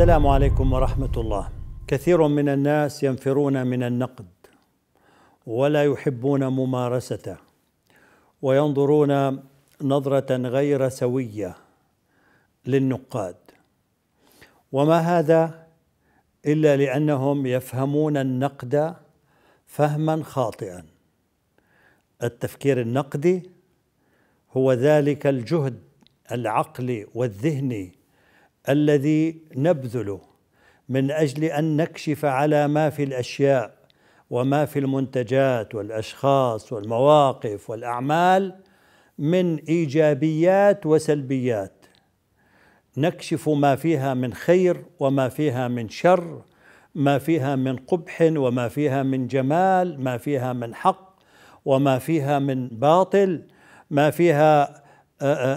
السلام عليكم ورحمه الله كثير من الناس ينفرون من النقد ولا يحبون ممارسته وينظرون نظره غير سويه للنقاد وما هذا الا لانهم يفهمون النقد فهما خاطئا التفكير النقدي هو ذلك الجهد العقلي والذهني الذي نبذله من اجل ان نكشف على ما في الاشياء وما في المنتجات والاشخاص والمواقف والاعمال من ايجابيات وسلبيات نكشف ما فيها من خير وما فيها من شر ما فيها من قبح وما فيها من جمال ما فيها من حق وما فيها من باطل ما فيها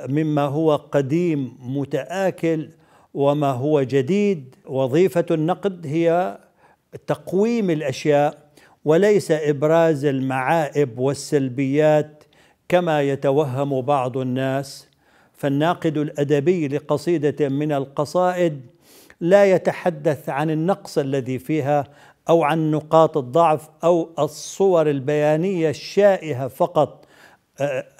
مما هو قديم متآكل وما هو جديد وظيفه النقد هي تقويم الاشياء وليس ابراز المعائب والسلبيات كما يتوهم بعض الناس فالناقد الادبي لقصيده من القصائد لا يتحدث عن النقص الذي فيها او عن نقاط الضعف او الصور البيانيه الشائهه فقط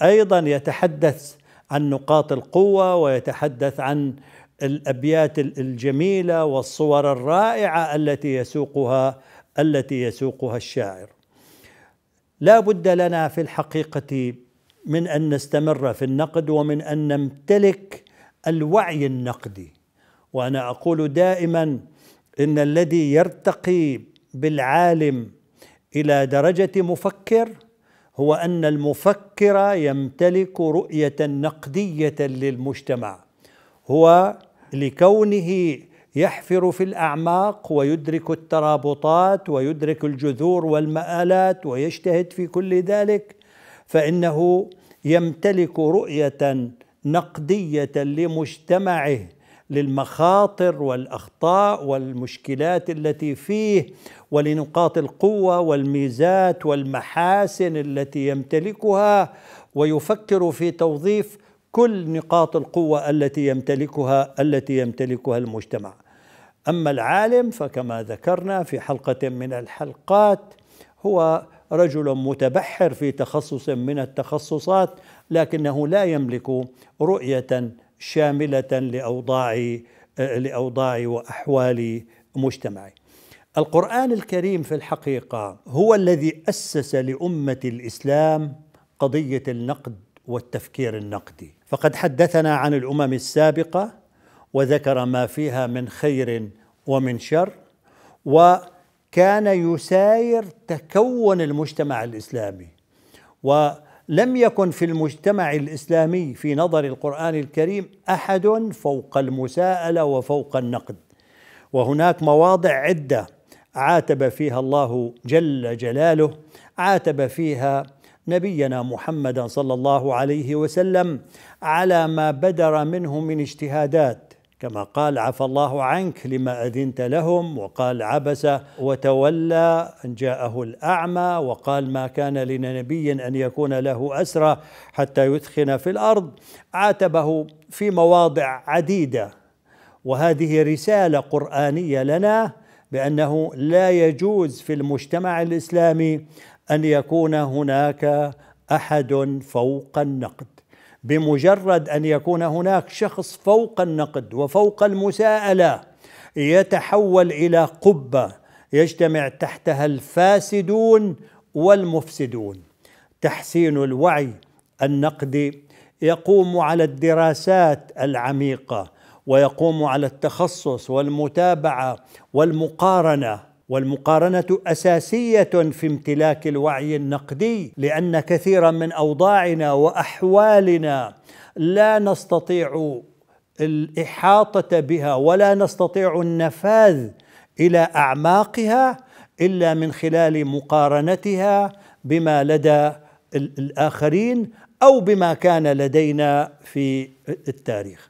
ايضا يتحدث عن نقاط القوه ويتحدث عن الابيات الجميله والصور الرائعه التي يسوقها التي يسوقها الشاعر لا بد لنا في الحقيقه من ان نستمر في النقد ومن ان نمتلك الوعي النقدي وانا اقول دائما ان الذي يرتقي بالعالم الى درجه مفكر هو ان المفكر يمتلك رؤيه نقديه للمجتمع هو لكونه يحفر في الاعماق ويدرك الترابطات ويدرك الجذور والمآلات ويجتهد في كل ذلك فانه يمتلك رؤيه نقديه لمجتمعه للمخاطر والاخطاء والمشكلات التي فيه ولنقاط القوه والميزات والمحاسن التي يمتلكها ويفكر في توظيف كل نقاط القوة التي يمتلكها التي يمتلكها المجتمع. أما العالم فكما ذكرنا في حلقة من الحلقات هو رجل متبحر في تخصص من التخصصات لكنه لا يملك رؤية شاملة لأوضاع لأوضاع وأحوال مجتمعه. القرآن الكريم في الحقيقة هو الذي أسس لأمة الإسلام قضية النقد والتفكير النقدي فقد حدثنا عن الامم السابقه وذكر ما فيها من خير ومن شر وكان يساير تكون المجتمع الاسلامي ولم يكن في المجتمع الاسلامي في نظر القران الكريم احد فوق المساءله وفوق النقد وهناك مواضع عده عاتب فيها الله جل جلاله عاتب فيها نبينا محمدا صلى الله عليه وسلم على ما بدر منه من اجتهادات كما قال عفى الله عنك لما اذنت لهم وقال عبس وتولى ان جاءه الاعمى وقال ما كان لنبي ان يكون له اسرى حتى يثخن في الارض عاتبه في مواضع عديده وهذه رساله قرانيه لنا بانه لا يجوز في المجتمع الاسلامي ان يكون هناك احد فوق النقد بمجرد ان يكون هناك شخص فوق النقد وفوق المساءله يتحول الى قبه يجتمع تحتها الفاسدون والمفسدون تحسين الوعي النقدي يقوم على الدراسات العميقه ويقوم على التخصص والمتابعه والمقارنه والمقارنه اساسيه في امتلاك الوعي النقدي لان كثيرا من اوضاعنا واحوالنا لا نستطيع الاحاطه بها ولا نستطيع النفاذ الى اعماقها الا من خلال مقارنتها بما لدى الاخرين او بما كان لدينا في التاريخ